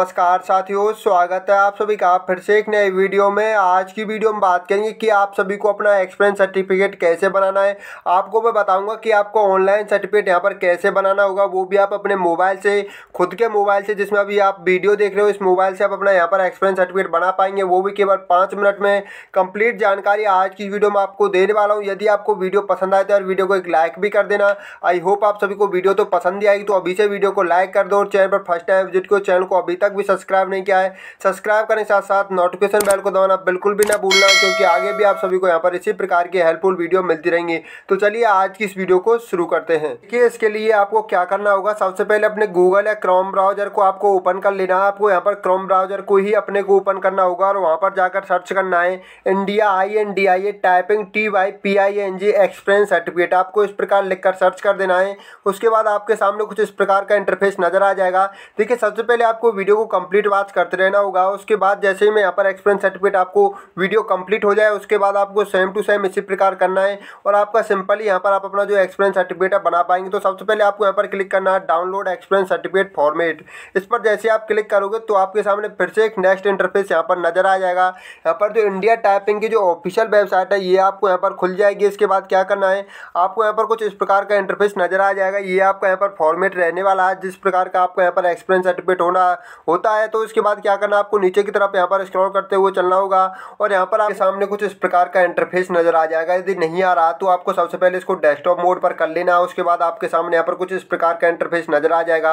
नमस्कार साथियों स्वागत है आप सभी का फिर से एक नए वीडियो में आज की वीडियो में बात करेंगे कि आप सभी को अपना एक्सपीरियंस सर्टिफिकेट कैसे बनाना है आपको मैं बताऊंगा कि आपको ऑनलाइन सर्टिफिकेट यहां पर कैसे बनाना होगा वो भी आप अपने मोबाइल से खुद के मोबाइल से जिसमें अभी आप वीडियो देख रहे हो इस मोबाइल से आप अपना यहाँ पर एक्सपीरियंस सर्टिफिकेट बना पाएंगे वो भी केवल पाँच मिनट में कंप्लीट जानकारी आज की वीडियो में आपको देने वाला हूँ यदि आपको वीडियो पसंद आए तो यार वीडियो को एक लाइक भी कर देना आई होप आप सभी को वीडियो तो पसंद ही आएगी तो अभी से वीडियो को लाइक कर दो और चैनल पर फर्स्ट टाइम विजिट करो चैनल को अभी तक तक भी सब्सक्राइब नहीं किया है सब्सक्राइब करने के साथ साथ नोटिफिकेशन बेल को दबाना बिल्कुल भी ना भूलना क्योंकि आगे भी आप सभी को यहाँ पर इसी प्रकार की हेल्पफुल वीडियो मिलती रहेंगी तो चलिए आज की इस वीडियो को शुरू करते हैं देखिए इसके लिए आपको क्या करना होगा सबसे पहले अपने गूगल या क्रोम ब्राउजर को आपको ओपन कर लेना है आपको यहाँ पर क्रोम ब्राउजर को ही अपने को ओपन करना होगा और वहाँ पर जाकर सर्च करना है India I N D I A typing T Y P I N G experience certificate आपको इस प्रकार लिखकर सर्च कर देना है उसके बाद आपके सामने कुछ इस प्रकार का इंटरफेस नजर आ जाएगा देखिए सबसे पहले आपको वीडियो को कंप्लीट वाच करते रहना होगा उसके बाद जैसे ही मैं यहाँ पर एक्सपीरियंस सर्टिफिकेट आपको वीडियो कंप्लीट हो जाए उसके बाद आपको सेम टू सेम इसी प्रकार करना है और आपका सिंपली यहाँ पर आप अपना जो एक्सपीरियंस सर्टिफिकेट है बना पाएंगे तो सबसे पहले आपको यहाँ पर क्लिक करना है डाउनलोड एक्सपीरियंस सर्टिफिकेट फॉर्मेट इस पर जैसे आप क्लिक करोगे तो आपके सामने फिर से एक नेक्स्ट इंटरफेस यहाँ पर नजर आ जाएगा यहाँ पर जो इंडिया टाइपिंग की जो ऑफिशियल वेबसाइट है ये आपको यहाँ पर खुल जाएगी इसके बाद क्या करना है आपको यहाँ पर कुछ इस प्रकार का इंटरफेस नजर आ जाएगा ये आपका यहाँ पर फॉर्मेट रहने वाला है जिस प्रकार का आपको यहाँ पर एक्सपीरियंस सर्टिफिकेट होना होता है तो इसके बाद क्या करना आपको नीचे की तरफ यहाँ पर स्क्रॉल करते हुए चलना होगा और यहाँ पर आपके सामने कुछ इस प्रकार का इंटरफेस नजर आ जाएगा यदि नहीं आ रहा तो आपको सबसे पहले इसको डेस्कटॉप मोड पर कर लेना उसके बाद आपके सामने यहाँ पर कुछ इस प्रकार का इंटरफेस नजर आ जाएगा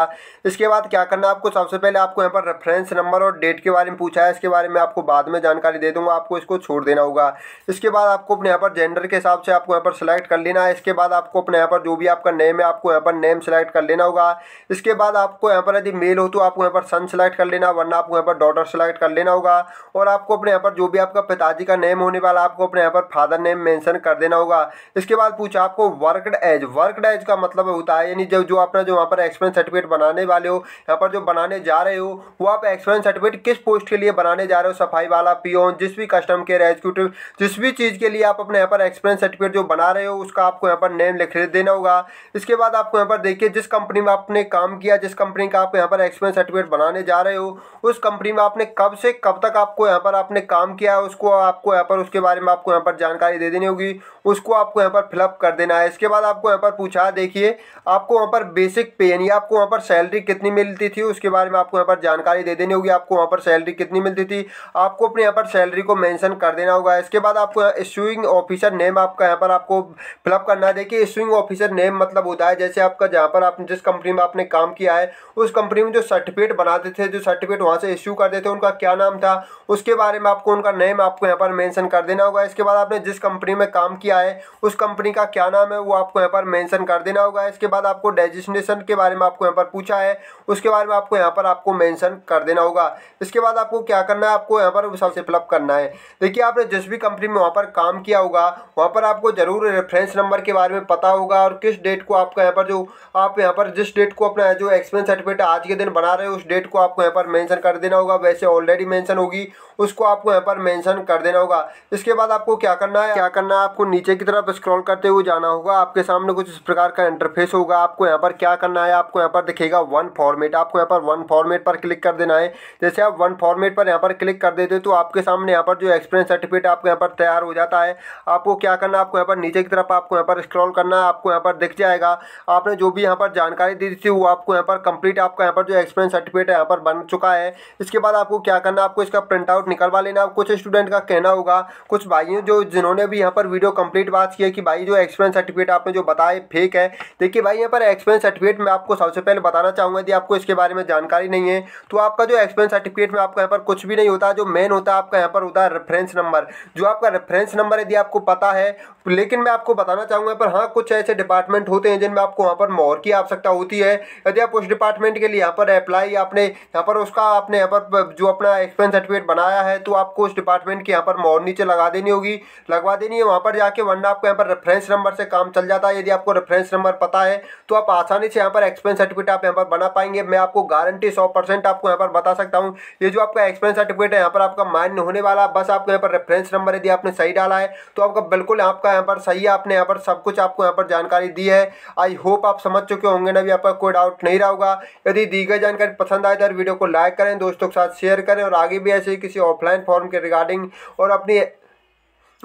इसके बाद क्या करना आपको सबसे पहले आपको यहाँ पर रेफरेंस नंबर और डेट के बारे में पूछा है इसके बारे में आपको बाद में जानकारी दे दूंगा आपको इसको छोड़ देना होगा इसके बाद आपको अपने यहाँ पर जेंडर के हिसाब से आपको यहाँ पर सिलेक्ट कर लेना है इसके बाद आपको अपने यहाँ पर जो भी आपका नेम है आपको यहाँ पर नेम सेलेक्ट कर लेना होगा इसके बाद आपको यहाँ पर यदि मेल हो तो आपको यहाँ पर सन सेलेक्ट कर लेना वरना आपको यहाँ पर डॉटर सेलेक्ट कर लेना होगा और आपको अपने यहाँ पर जो भी आपका पिताजी का नेम होने वाला आपको अपने यहाँ पर फादर नेम मैंशन कर देना होगा इसके बाद पूछा आपको वर्कड एज वर्कड एज का मतलब होता है यानी जब जो अपना जो वहाँ पर एक्सपीरियंस सर्टिफिकेट बनाने वाले हो यहाँ पर जो बनाने जा रहे हो वो आप एक्सपीरियंस सर्टिफिकेट किस पोस्ट के लिए बनाने जा रहे हो सफाई वाला पियोन जिस भी कस्टम केयर एग्जीक्यूटिव जिस भी चीज़ के लिए आप अपने यहाँ पर एक्सपीरियंस सर्टिफिकेट जो बना रहे हो उसका आपको यहाँ पर नेम लिख देना होगा इसके बाद आपको यहाँ पर देखिए जिस कंपनी में आपने काम किया जिस कंपनी का आप यहाँ पर एक्सपीरियंस सर्टिफिकेट बनाने जा रहे हो उस कंपनी में आपने कब से कब तक आपको यहाँ पर आपने काम किया है उसको आपको यहाँ पर उसके बारे में आपको यहाँ पर जानकारी दे देनी होगी उसको आपको यहाँ पर फिलअप कर देना है इसके बाद आपको यहाँ पर पूछा देखिए आपको वहाँ पर बेसिक पे यानी आपको वहाँ पर सैलरी कितनी मिलती थी उसके बारे में आपको यहाँ पर जानकारी दे देनी होगी आपको वहाँ पर सैलरी कितनी मिलती थी आपको अपने यहाँ पर सैलरी को मैंशन कर देना होगा इसके बाद आपको इशूइंग ऑफिसर नेम आपका यहाँ पर आपको फिलअप करना है देखिए इशूइंग ऑफिसर नेम मतलब होता है जैसे आपका जहाँ पर आप जिस कंपनी में आपने काम किया है उस कंपनी में जो सर्टिफिकेट बनाते थे जो सर्टिफिकेट वहाँ से इश्यू कर देते उनका क्या नाम था उसके बारे में आपको उनका नेम आपको यहाँ पर मेंशन कर देना होगा इसके बाद आपने जिस कंपनी में काम किया है उस कंपनी का क्या नाम है वो आपको यहाँ पर मेंशन कर देना होगा इसके बाद आपको डेजिस्नेशन के बारे में आपको यहाँ पर पूछा है उसके बारे में आपको यहाँ पर आपको मैंशन कर देना होगा इसके बाद आपको क्या करना है आपको यहाँ पर सबसे फिलअप करना है देखिए आपने जिस भी कंपनी में वहाँ पर काम किया होगा वहाँ पर आपको ज़रूर रेफरेंस नंबर के बारे में पता होगा और किस डेट को आपका यहाँ पर जो आप यहाँ पर जिस डेट को अपना जो एक्सपेंस सर्टिफिकेट आज के दिन बना रहे हो उस डेट को आपको यहाँ पर मेंशन कर देना होगा वैसे ऑलरेडी मेंशन होगी उसको आपको यहाँ पर मेंशन कर देना होगा इसके बाद आपको क्या करना है क्या करना है आपको नीचे की तरफ स्क्रॉल करते हुए जाना होगा आपके सामने कुछ इस प्रकार का इंटरफेस होगा आपको यहाँ पर क्या करना है आपको यहाँ पर दिखेगा वन फॉर्मेट आपको यहाँ पर वन फॉर्मेट पर क्लिक कर देना है जैसे आप वन फॉर्मेट पर यहाँ पर क्लिक कर देते तो आपके सामने यहाँ पर जो एक्सपीरियंस सर्टिफिकेट आपको यहाँ पर तैयार हो जाता है आपको क्या करना है आपको यहाँ पर नीचे की तरफ आपको यहाँ पर स्क्रॉल करना है आपको यहाँ पर दिख जाएगा आपने जो भी यहाँ पर जानकारी दी थी वो आपको यहाँ पर कंप्लीट आपका यहाँ पर जो एक्सपीरियंस सर्टिफिकेट है यहाँ पर पेपर बन चुका है इसके बाद आपको क्या करना आपको इसका प्रिंट आउट निकलवा लेना आप कुछ स्टूडेंट का कहना होगा कुछ भाइयों जो जिन्होंने भी यहाँ पर वीडियो कंप्लीट बात की है कि भाई जो एक्सपीरियंस सर्टिफिकेट आपने जो बताया फेक है देखिए भाई यहाँ पर एक्सपीरियंस सर्टिफिकेट मैं आपको सबसे पहले बताना चाहूँगा यदि आपको इसके बारे में जानकारी नहीं है तो आपका जो एक्सपीरियंस सर्टिफिकेट में आपका यहाँ पर कुछ भी नहीं होता जो मेन होता है आपका यहाँ पर होता है रेफरेंस नंबर जो आपका रेफरेंस नंबर यदि आपको पता है लेकिन मैं आपको बताना चाहूँगा पर हाँ कुछ ऐसे डिपार्टमेंट होते हैं जिनमें आपको वहाँ पर मोहर की आवश्यकता होती है यदि आप उस डिपार्टमेंट के लिए यहाँ पर अप्लाई आपने यहाँ पर उसका आपने यहाँ पर जो अपना एक्सपेंस सर्टिफिकेट बनाया है तो आपको उस डिपार्टमेंट की यहाँ पर मोर नीचे लगा देनी होगी लगवा देनी है वहाँ पर जाके वरना आपको यहाँ पर रेफरेंस नंबर से काम चल जाता है यदि आपको रेफरेंस नंबर पता है तो आप आसानी से यहाँ पर एक्सपेंस सर्टिफिकेट आप यहाँ पर बना पाएंगे मैं आपको गारंटी सौ परसेंट आपको यहाँ पर बता सकता हूँ ये जो आपका एक्सपेंस सर्टिफिकेट है यहाँ पर आपका मान्य होने वाला बस आपको यहाँ पर रेफरेंस नंबर यदि आपने सही डाला है तो आपका बिल्कुल आपका यहाँ पर सही है आपने यहाँ पर सब कुछ आपको यहाँ पर जानकारी दी है आई होप आप समझ चुके होंगे ना भी आपका कोई डाउट नहीं रहा होगा यदि दी गई जानकारी पसंद आए तो वीडियो को लाइक करें दोस्तों के साथ शेयर करें और आगे भी ऐसे ही किसी ऑफलाइन फॉर्म के रिगार्डिंग और अपनी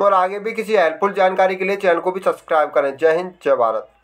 और आगे भी किसी हेल्पफुल जानकारी के लिए चैनल को भी सब्सक्राइब करें जय हिंद जय भारत